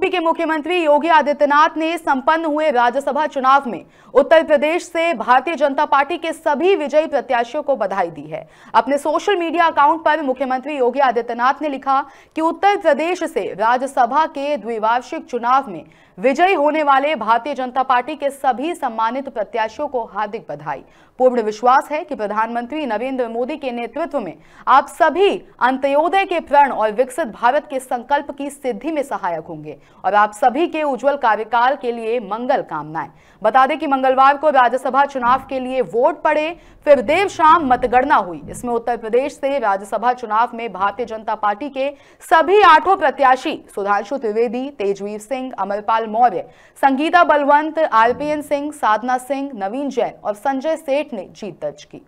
UP के मुख्यमंत्री योगी आदित्यनाथ ने संपन्न हुए राज्यसभा चुनाव में उत्तर प्रदेश से भारतीय जनता पार्टी के सभी विजयी प्रत्याशियों को बधाई दी है अपने सोशल मीडिया अकाउंट पर मुख्यमंत्री योगी आदित्यनाथ ने लिखा कि उत्तर प्रदेश से राज्यसभा के द्विवार्षिक चुनाव में विजयी होने वाले भारतीय जनता पार्टी के सभी सम्मानित प्रत्याशियों को हार्दिक बधाई पूर्ण विश्वास है कि प्रधानमंत्री नरेंद्र मोदी के नेतृत्व में आप सभी अंत्योदय के प्रण और विकसित भारत के संकल्प की सिद्धि में सहायक होंगे और आप सभी के उज्जवल कार्यकाल के लिए मंगल कामनाएं बता दें कि मंगलवार को राज्यसभा चुनाव के लिए वोट पड़े फिर देर शाम मतगणना हुई इसमें उत्तर प्रदेश से राज्यसभा चुनाव में भारतीय जनता पार्टी के सभी आठों प्रत्याशी सुधांशु त्रिवेदी तेजवीर सिंह अमरपाल मौर्य संगीता बलवंत आरपीएन सिंह साधना सिंह नवीन जैन और संजय सेठ ने जीत दर्ज की